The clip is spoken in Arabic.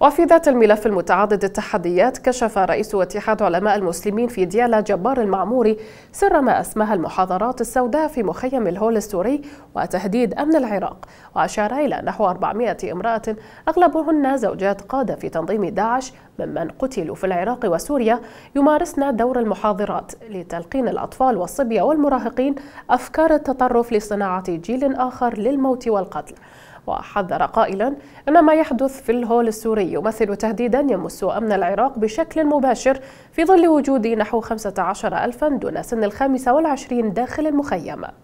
وفي ذات الملف المتعدد التحديات كشف رئيس اتحاد علماء المسلمين في ديالا جبار المعموري سر ما اسماه المحاضرات السوداء في مخيم الهول السوري وتهديد أمن العراق وأشار إلى نحو 400 امرأة أغلبهن زوجات قادة في تنظيم داعش ممن قتلوا في العراق وسوريا يمارسن دور المحاضرات لتلقين الأطفال والصبية والمراهقين أفكار التطرف لصناعة جيل آخر للموت والقتل وحذر قائلا أن ما يحدث في الهول السوري يمثل تهديدا يمس أمن العراق بشكل مباشر في ظل وجود نحو 15 ألفا دون سن الخامسة والعشرين داخل المخيم